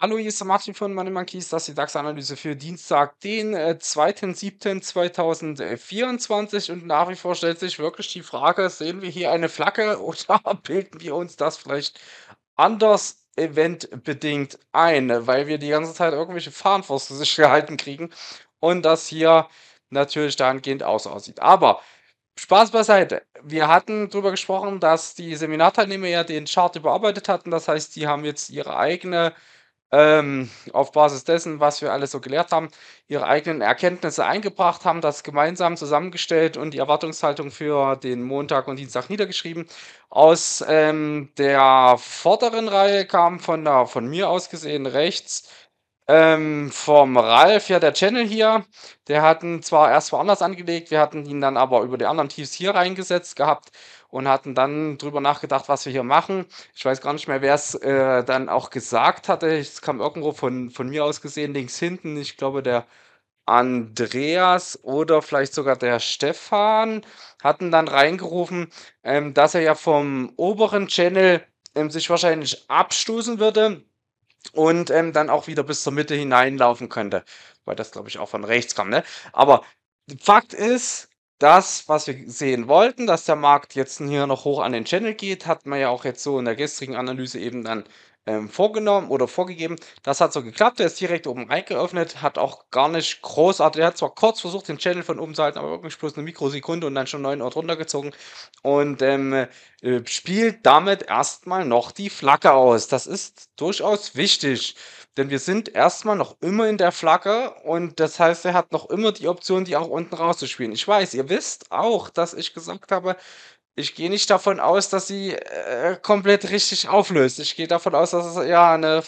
Hallo, hier ist der Martin von Money Monkeys, das ist die DAX-Analyse für Dienstag, den 2.7.2024 äh, und nach wie vor stellt sich wirklich die Frage, sehen wir hier eine Flagge oder bilden wir uns das vielleicht anders eventbedingt ein, weil wir die ganze Zeit irgendwelche Fahnen vor sich gehalten kriegen und das hier natürlich dahingehend aus aussieht. Aber Spaß beiseite. Wir hatten darüber gesprochen, dass die Seminarteilnehmer ja den Chart überarbeitet hatten. Das heißt, die haben jetzt ihre eigene, ähm, auf Basis dessen, was wir alles so gelehrt haben, ihre eigenen Erkenntnisse eingebracht, haben das gemeinsam zusammengestellt und die Erwartungshaltung für den Montag und Dienstag niedergeschrieben. Aus ähm, der vorderen Reihe kam von, der, äh, von mir aus gesehen rechts ähm, vom Ralf, ja, der Channel hier, der hatten zwar erst woanders angelegt, wir hatten ihn dann aber über die anderen Teams hier reingesetzt gehabt und hatten dann drüber nachgedacht, was wir hier machen. Ich weiß gar nicht mehr, wer es äh, dann auch gesagt hatte. Es kam irgendwo von, von mir aus gesehen links hinten. Ich glaube, der Andreas oder vielleicht sogar der Stefan hatten dann reingerufen, ähm, dass er ja vom oberen Channel ähm, sich wahrscheinlich abstoßen würde und ähm, dann auch wieder bis zur Mitte hineinlaufen könnte. Weil das, glaube ich, auch von rechts kam. Ne? Aber Fakt ist, das, was wir sehen wollten, dass der Markt jetzt hier noch hoch an den Channel geht, hat man ja auch jetzt so in der gestrigen Analyse eben dann ähm, vorgenommen oder vorgegeben. Das hat so geklappt. Er ist direkt oben reingeöffnet, hat auch gar nicht großartig. Er hat zwar kurz versucht, den Channel von oben zu halten, aber wirklich bloß eine Mikrosekunde und dann schon 9 Ort runtergezogen und ähm, äh, spielt damit erstmal noch die Flagge aus. Das ist durchaus wichtig, denn wir sind erstmal noch immer in der Flagge und das heißt, er hat noch immer die Option, die auch unten rauszuspielen. Ich weiß, ihr wisst auch, dass ich gesagt habe, ich gehe nicht davon aus, dass sie äh, komplett richtig auflöst. Ich gehe davon aus, dass es ja eine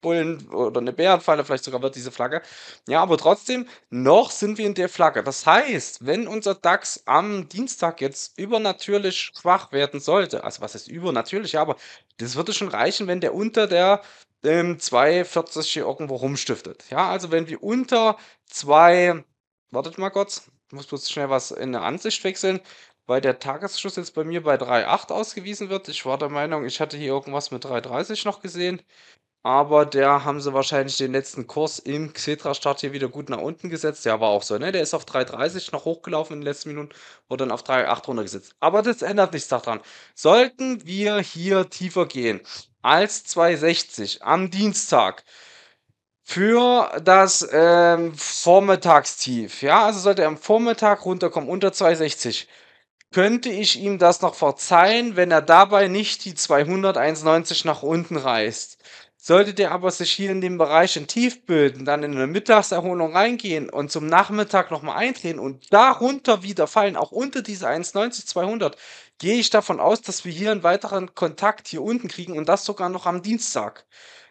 Bullen- oder eine Bärenfalle vielleicht sogar wird, diese Flagge. Ja, aber trotzdem, noch sind wir in der Flagge. Das heißt, wenn unser DAX am Dienstag jetzt übernatürlich schwach werden sollte, also was ist übernatürlich, ja, aber das würde schon reichen, wenn der unter der ähm, 2,40 hier irgendwo rumstiftet. Ja, also wenn wir unter 2, wartet mal kurz, ich muss bloß schnell was in der Ansicht wechseln weil der Tagesschluss jetzt bei mir bei 3,8 ausgewiesen wird. Ich war der Meinung, ich hatte hier irgendwas mit 3,30 noch gesehen. Aber der haben sie wahrscheinlich den letzten Kurs im Xetra-Start hier wieder gut nach unten gesetzt. Ja, war auch so, ne? Der ist auf 3,30 noch hochgelaufen in den letzten Minuten, wurde dann auf 3,8 runtergesetzt. Aber das ändert nichts daran. Sollten wir hier tiefer gehen als 2,60 am Dienstag, für das ähm, Vormittagstief. Ja, also sollte er am Vormittag runterkommen unter 2,60 könnte ich ihm das noch verzeihen, wenn er dabei nicht die 200, 1,90 nach unten reißt. Sollte der aber sich hier in dem Bereich in Tief bilden, dann in eine Mittagserholung reingehen und zum Nachmittag nochmal eintreten und darunter wieder fallen, auch unter diese 1,90, 200, gehe ich davon aus, dass wir hier einen weiteren Kontakt hier unten kriegen und das sogar noch am Dienstag.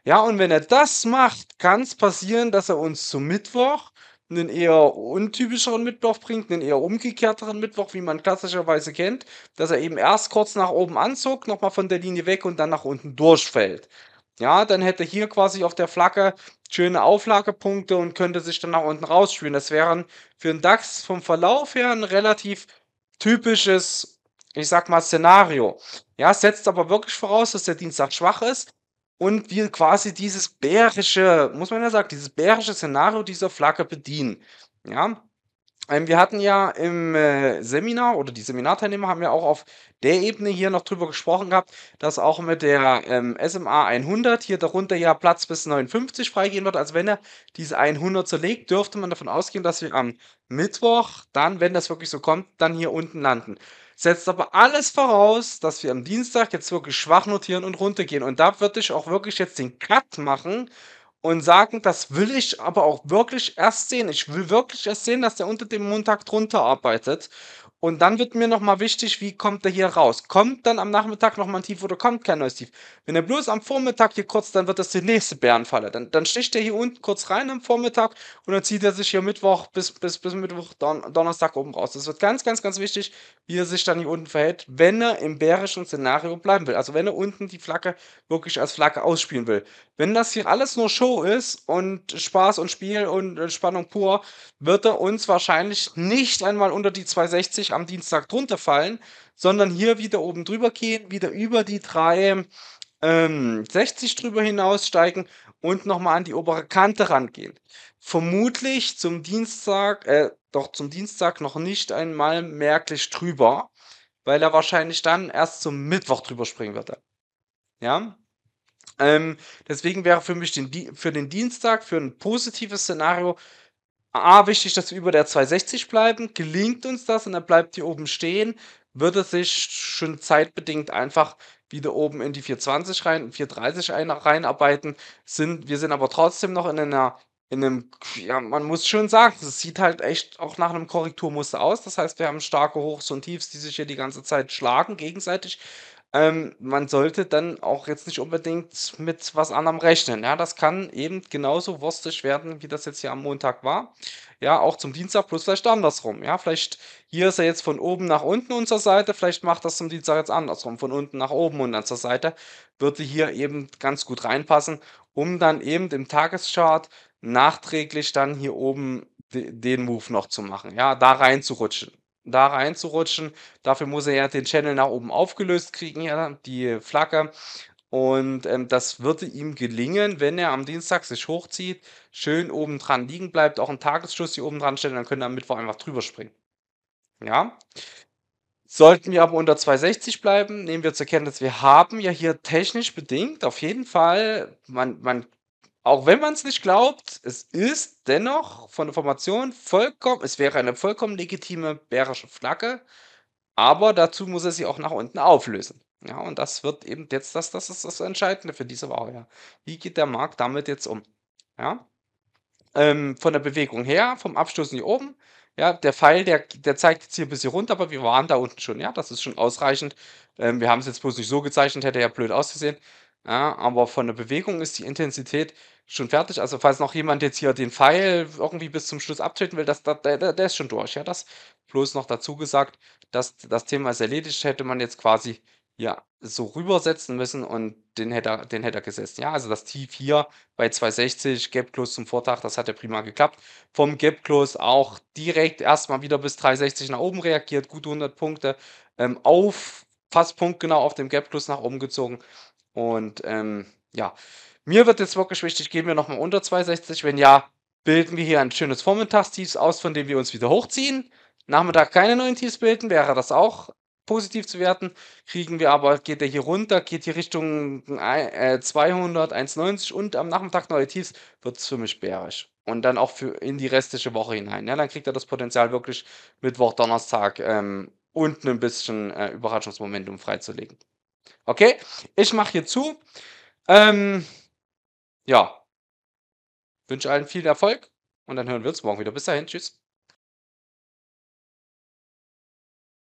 Ja, und wenn er das macht, kann es passieren, dass er uns zum Mittwoch einen eher untypischeren Mittwoch bringt, einen eher umgekehrteren Mittwoch, wie man klassischerweise kennt, dass er eben erst kurz nach oben anzog, nochmal von der Linie weg und dann nach unten durchfällt. Ja, dann hätte hier quasi auf der Flagge schöne Auflagepunkte und könnte sich dann nach unten rausspielen. Das wären für einen DAX vom Verlauf her ein relativ typisches, ich sag mal, Szenario. Ja, setzt aber wirklich voraus, dass der Dienstag schwach ist und wir quasi dieses bärische, muss man ja sagen, dieses bärische Szenario dieser Flagge bedienen. Ja, ähm, wir hatten ja im äh, Seminar oder die Seminarteilnehmer haben ja auch auf der Ebene hier noch drüber gesprochen gehabt, dass auch mit der ähm, SMA 100 hier darunter ja Platz bis 59 freigehen wird. Also wenn er diese 100 zerlegt, dürfte man davon ausgehen, dass wir am Mittwoch dann, wenn das wirklich so kommt, dann hier unten landen setzt aber alles voraus, dass wir am Dienstag jetzt wirklich schwach notieren und runtergehen. Und da würde ich auch wirklich jetzt den Cut machen und sagen, das will ich aber auch wirklich erst sehen. Ich will wirklich erst sehen, dass der unter dem Montag drunter arbeitet. Und dann wird mir nochmal wichtig, wie kommt er hier raus? Kommt dann am Nachmittag nochmal ein Tief oder kommt kein neues Tief? Wenn er bloß am Vormittag hier kurz, dann wird das die nächste Bärenfalle. Dann, dann sticht er hier unten kurz rein am Vormittag und dann zieht er sich hier Mittwoch bis, bis, bis Mittwoch, Donnerstag oben raus. Das wird ganz, ganz, ganz wichtig, wie er sich dann hier unten verhält, wenn er im bärischen Szenario bleiben will. Also wenn er unten die Flagge wirklich als Flagge ausspielen will. Wenn das hier alles nur Show ist und Spaß und Spiel und äh, Spannung pur, wird er uns wahrscheinlich nicht einmal unter die 260 am Dienstag drunter fallen, sondern hier wieder oben drüber gehen, wieder über die 360 ähm, drüber hinaussteigen und nochmal an die obere Kante rangehen. Vermutlich zum Dienstag, äh, doch zum Dienstag noch nicht einmal merklich drüber, weil er wahrscheinlich dann erst zum Mittwoch drüber springen wird. Ja, ähm, deswegen wäre für mich den, für den Dienstag, für ein positives Szenario, A, wichtig, dass wir über der 260 bleiben. Gelingt uns das und er bleibt hier oben stehen, würde sich schon zeitbedingt einfach wieder oben in die 420 rein, 430 ein, reinarbeiten. Sind, wir sind aber trotzdem noch in einer, in einem, ja, man muss schon sagen, es sieht halt echt auch nach einem Korrekturmuster aus. Das heißt, wir haben starke Hochs und Tiefs, die sich hier die ganze Zeit schlagen gegenseitig. Ähm, man sollte dann auch jetzt nicht unbedingt mit was anderem rechnen. Ja, das kann eben genauso wurstig werden, wie das jetzt hier am Montag war. Ja, auch zum Dienstag plus vielleicht andersrum. Ja, vielleicht hier ist er jetzt von oben nach unten unserer Seite, vielleicht macht das zum Dienstag jetzt andersrum, von unten nach oben und dann zur Seite. Würde hier eben ganz gut reinpassen, um dann eben im Tageschart nachträglich dann hier oben den Move noch zu machen, ja, da reinzurutschen da reinzurutschen. Dafür muss er ja den Channel nach oben aufgelöst kriegen, ja, die Flagge. Und ähm, das würde ihm gelingen, wenn er am Dienstag sich hochzieht, schön oben dran liegen bleibt, auch einen Tagesschuss hier oben dran stellen, dann könnte er am Mittwoch einfach drüber springen. Ja. Sollten wir aber unter 260 bleiben, nehmen wir zur Kenntnis, wir haben ja hier technisch bedingt auf jeden Fall, man, man auch wenn man es nicht glaubt, es ist dennoch von der Formation vollkommen, es wäre eine vollkommen legitime bärische Flagge, aber dazu muss er sie auch nach unten auflösen. Ja, und das wird eben jetzt, das, das ist das Entscheidende für diese Woche. Ja. Wie geht der Markt damit jetzt um? Ja. Ähm, von der Bewegung her, vom Abstoßen hier oben, ja, der Pfeil, der, der zeigt jetzt hier ein bisschen runter, aber wir waren da unten schon, ja, das ist schon ausreichend. Ähm, wir haben es jetzt bloß nicht so gezeichnet, hätte ja blöd ausgesehen. Ja, aber von der Bewegung ist die Intensität schon fertig. Also falls noch jemand jetzt hier den Pfeil irgendwie bis zum Schluss abtöten will, das, das, der, der ist schon durch. Ja, das bloß noch dazu gesagt, dass das Thema ist erledigt, hätte man jetzt quasi ja, so rübersetzen müssen und den hätte, den Header gesetzt. Ja, also das Tief hier bei 260, Gap Close zum Vortag, das hat ja prima geklappt. Vom Gap Close auch direkt erstmal wieder bis 360 nach oben reagiert, gute 100 Punkte ähm, auf, fast punktgenau auf dem Gap Close nach oben gezogen. Und ähm, ja, mir wird jetzt wirklich wichtig, gehen wir nochmal unter 260. Wenn ja, bilden wir hier ein schönes Vormittagstief aus, von dem wir uns wieder hochziehen. Nachmittag keine neuen Tiefs bilden, wäre das auch positiv zu werten. Kriegen wir aber, geht der hier runter, geht hier Richtung 200, äh, 1,90 und am Nachmittag neue Tiefs, wird es für mich bärisch. Und dann auch für in die restliche Woche hinein. Ja, dann kriegt er das Potenzial wirklich Mittwoch, Donnerstag ähm, unten ein bisschen äh, Überraschungsmomentum freizulegen. Okay, ich mache hier zu. Ähm, ja, wünsche allen viel Erfolg und dann hören wir uns morgen wieder. Bis dahin, tschüss.